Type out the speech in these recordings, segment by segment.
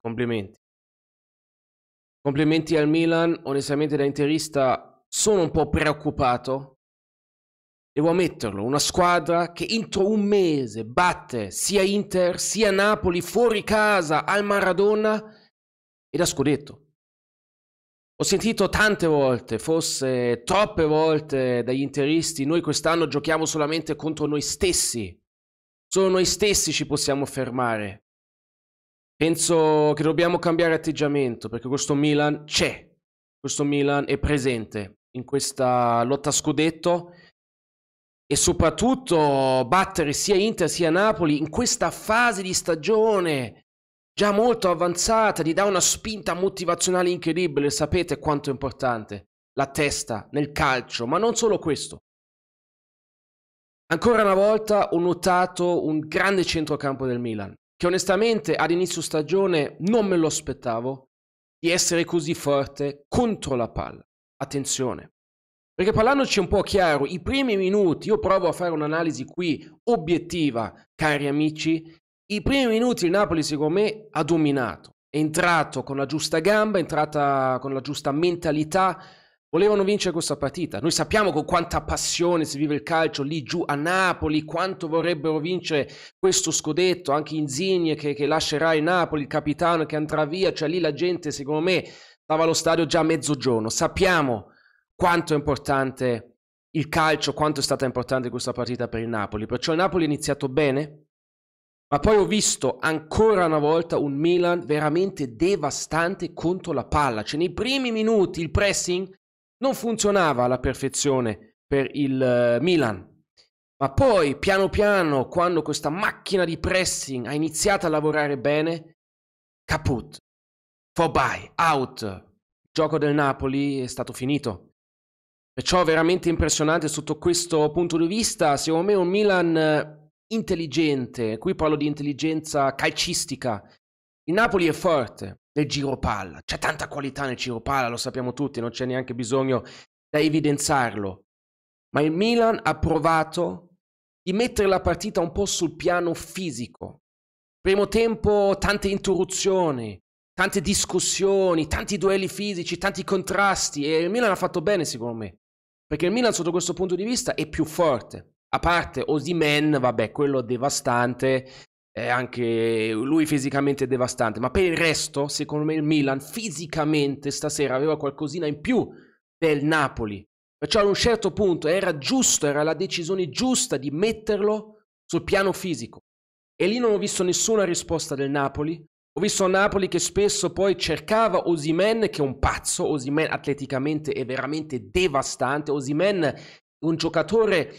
complimenti. Complimenti al Milan, onestamente da interista sono un po' preoccupato. Devo ammetterlo, una squadra che entro un mese batte sia Inter sia Napoli fuori casa al Maradona e da scudetto. Ho sentito tante volte, forse troppe volte, dagli interisti, noi quest'anno giochiamo solamente contro noi stessi. Solo noi stessi ci possiamo fermare. Penso che dobbiamo cambiare atteggiamento perché questo Milan c'è, questo Milan è presente in questa lotta scudetto e soprattutto battere sia Inter sia Napoli in questa fase di stagione già molto avanzata gli dà una spinta motivazionale incredibile, sapete quanto è importante la testa nel calcio, ma non solo questo. Ancora una volta ho notato un grande centrocampo del Milan, che onestamente ad inizio stagione non me lo aspettavo di essere così forte contro la palla. Attenzione, perché parlandoci un po' chiaro, i primi minuti, io provo a fare un'analisi qui obiettiva, cari amici, i primi minuti il Napoli secondo me ha dominato, è entrato con la giusta gamba, è entrata con la giusta mentalità, Volevano vincere questa partita. Noi sappiamo con quanta passione si vive il calcio lì giù a Napoli, quanto vorrebbero vincere questo scudetto, anche Insigne che, che lascerà il Napoli, il capitano che andrà via, cioè lì la gente secondo me stava allo stadio già a mezzogiorno. Sappiamo quanto è importante il calcio, quanto è stata importante questa partita per il Napoli. Perciò il Napoli è iniziato bene, ma poi ho visto ancora una volta un Milan veramente devastante contro la palla. Cioè nei primi minuti il pressing non funzionava alla perfezione per il eh, Milan. Ma poi, piano piano, quando questa macchina di pressing ha iniziato a lavorare bene, caput, forby, out. Il gioco del Napoli è stato finito. Perciò veramente impressionante sotto questo punto di vista, secondo me un Milan eh, intelligente, qui parlo di intelligenza calcistica, il Napoli è forte nel giro palla, c'è tanta qualità nel giro palla, lo sappiamo tutti, non c'è neanche bisogno da evidenziarlo. Ma il Milan ha provato di mettere la partita un po' sul piano fisico. Primo tempo tante interruzioni, tante discussioni, tanti duelli fisici, tanti contrasti e il Milan ha fatto bene secondo me. Perché il Milan sotto questo punto di vista è più forte. A parte Osimen, vabbè, quello devastante, è anche lui fisicamente devastante, ma per il resto, secondo me il Milan fisicamente stasera aveva qualcosina in più del Napoli. Perciò ad un certo punto era giusto, era la decisione giusta di metterlo sul piano fisico. E lì non ho visto nessuna risposta del Napoli. Ho visto Napoli che spesso poi cercava Osimen, che è un pazzo, Osimen atleticamente è veramente devastante, Osimen un giocatore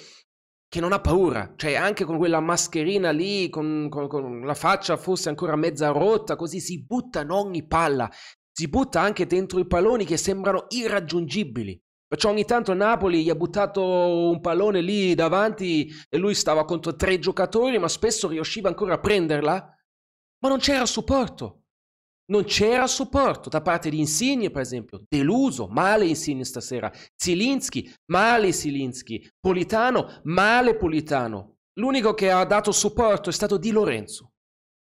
che non ha paura, cioè anche con quella mascherina lì, con, con, con la faccia forse ancora mezza rotta, così si butta in ogni palla, si butta anche dentro i palloni che sembrano irraggiungibili. Perciò ogni tanto Napoli gli ha buttato un pallone lì davanti e lui stava contro tre giocatori, ma spesso riusciva ancora a prenderla, ma non c'era supporto non c'era supporto da parte di Insigne, per esempio, deluso, male Insigne stasera, Zilinski, male Zilinski, Politano, male Politano. L'unico che ha dato supporto è stato Di Lorenzo.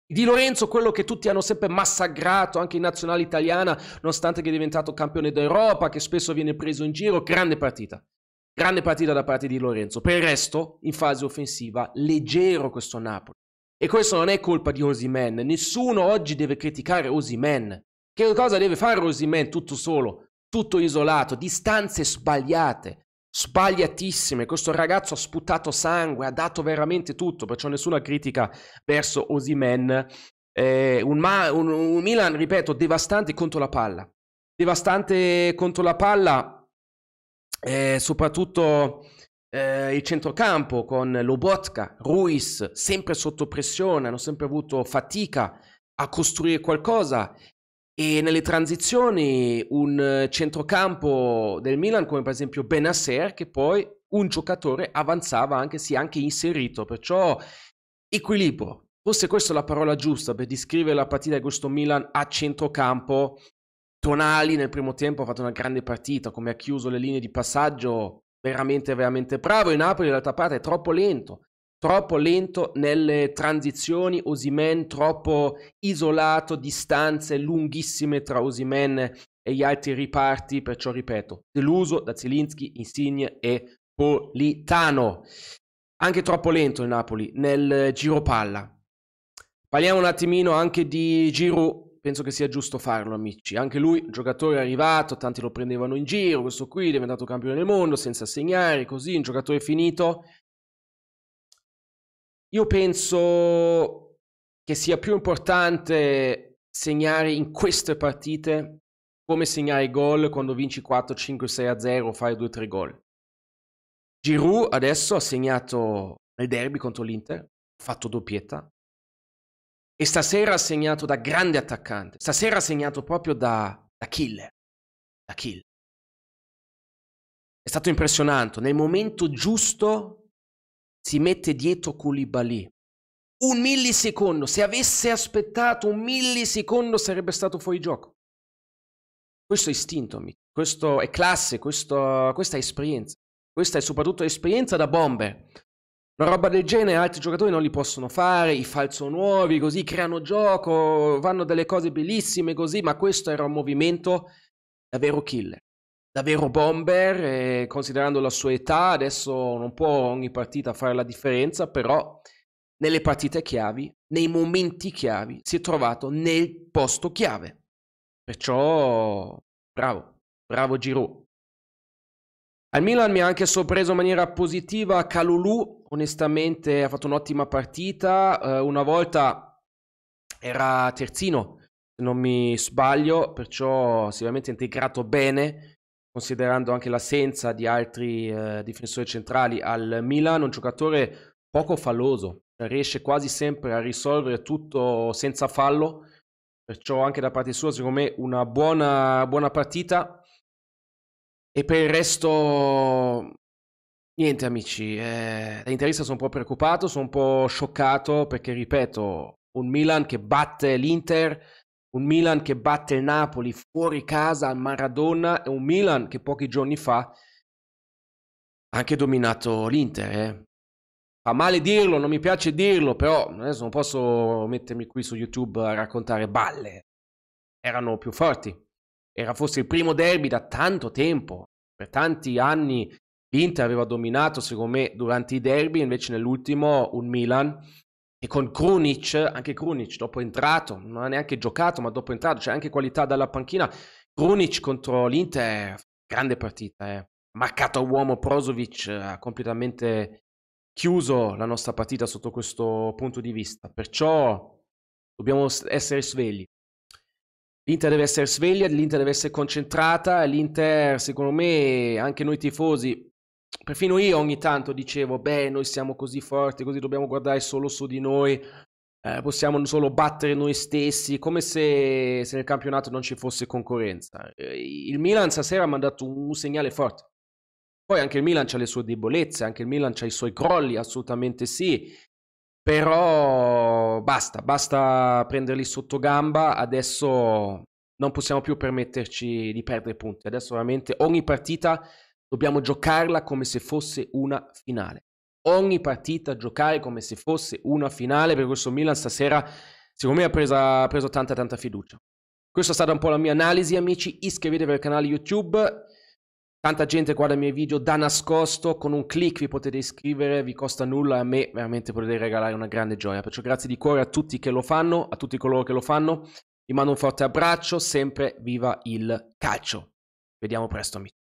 Di Lorenzo, quello che tutti hanno sempre massacrato anche in nazionale italiana, nonostante che è diventato campione d'Europa, che spesso viene preso in giro, grande partita. Grande partita da parte di Lorenzo. Per il resto, in fase offensiva, leggero questo Napoli. E questo non è colpa di Osimen. Nessuno oggi deve criticare Osimen. Che cosa deve fare Osimen tutto solo, tutto isolato, distanze sbagliate, sbagliatissime. Questo ragazzo ha sputato sangue, ha dato veramente tutto, perciò nessuna critica verso Osimen. Eh, un, Ma- un, un Milan, ripeto, devastante contro la palla. Devastante contro la palla, eh, soprattutto eh, il centrocampo con Lobotka, Ruiz, sempre sotto pressione, hanno sempre avuto fatica a costruire qualcosa e nelle transizioni un centrocampo del Milan come per esempio Benasser che poi un giocatore avanzava anche si è anche inserito perciò equilibrio forse questa è la parola giusta per descrivere la partita di questo Milan a centrocampo Tonali nel primo tempo ha fatto una grande partita come ha chiuso le linee di passaggio veramente, veramente bravo. Il Napoli, d'altra parte, è troppo lento. Troppo lento nelle transizioni, Osimen troppo isolato, distanze lunghissime tra Osimen e gli altri riparti, perciò ripeto, deluso da Zielinski, Insigne e Politano. Anche troppo lento il Napoli nel giro palla. Parliamo un attimino anche di Giroud penso che sia giusto farlo, amici. Anche lui, giocatore arrivato, tanti lo prendevano in giro, questo qui è diventato campione del mondo senza segnare, così, un giocatore finito. Io penso che sia più importante segnare in queste partite come segnare gol quando vinci 4, 5, 6 a 0, fai 2, 3 gol. Giroud adesso ha segnato nel derby contro l'Inter, ha fatto doppietta, e stasera ha segnato da grande attaccante. Stasera ha segnato proprio da, da killer. Da kill. È stato impressionante. Nel momento giusto si mette dietro Koulibaly. Un millisecondo. Se avesse aspettato un millisecondo sarebbe stato fuori gioco. Questo è istinto, amico. Questo è classe, questo, questa è esperienza. Questa è soprattutto esperienza da bomber. Una roba del genere altri giocatori non li possono fare, i falso nuovi così, creano gioco, vanno delle cose bellissime così, ma questo era un movimento davvero killer, davvero bomber, considerando la sua età adesso non può ogni partita fare la differenza, però nelle partite chiavi, nei momenti chiavi, si è trovato nel posto chiave. Perciò bravo, bravo Giroud. Al Milan mi ha anche sorpreso in maniera positiva Calulu, onestamente ha fatto un'ottima partita, eh, una volta era terzino, se non mi sbaglio, perciò si è veramente integrato bene, considerando anche l'assenza di altri eh, difensori centrali al Milan, un giocatore poco falloso, riesce quasi sempre a risolvere tutto senza fallo, perciò anche da parte sua secondo me una buona, buona partita e per il resto, niente amici, eh, da interista sono un po' preoccupato, sono un po' scioccato perché, ripeto, un Milan che batte l'Inter, un Milan che batte il Napoli fuori casa al Maradona e un Milan che pochi giorni fa ha anche dominato l'Inter. Eh. Fa male dirlo, non mi piace dirlo, però adesso non posso mettermi qui su YouTube a raccontare balle. Erano più forti era forse il primo derby da tanto tempo. Per tanti anni l'Inter aveva dominato, secondo me, durante i derby, invece nell'ultimo un Milan e con Krunic, anche Krunic dopo entrato, non ha neanche giocato, ma dopo entrato c'è anche qualità dalla panchina. Krunic contro l'Inter, grande partita, eh. marcato a uomo Prozovic ha completamente chiuso la nostra partita sotto questo punto di vista. Perciò dobbiamo essere svegli. L'Inter deve essere sveglia, l'Inter deve essere concentrata, l'Inter secondo me, anche noi tifosi, perfino io ogni tanto dicevo, beh noi siamo così forti, così dobbiamo guardare solo su di noi, eh, possiamo solo battere noi stessi, come se, se, nel campionato non ci fosse concorrenza. Eh, il Milan stasera ha mandato un, un segnale forte. Poi anche il Milan ha le sue debolezze, anche il Milan ha i suoi crolli, assolutamente sì. Però basta, basta prenderli sotto gamba, adesso non possiamo più permetterci di perdere punti, adesso veramente ogni partita dobbiamo giocarla come se fosse una finale. Ogni partita giocare come se fosse una finale, per questo Milan stasera secondo me ha, presa, ha preso tanta tanta fiducia. Questa è stata un po' la mia analisi amici, iscrivetevi al canale YouTube Tanta gente guarda i miei video da nascosto, con un clic vi potete iscrivere, vi costa nulla, a me veramente potete regalare una grande gioia. Perciò grazie di cuore a tutti che lo fanno, a tutti coloro che lo fanno. Vi mando un forte abbraccio, sempre viva il calcio. Vediamo presto amici.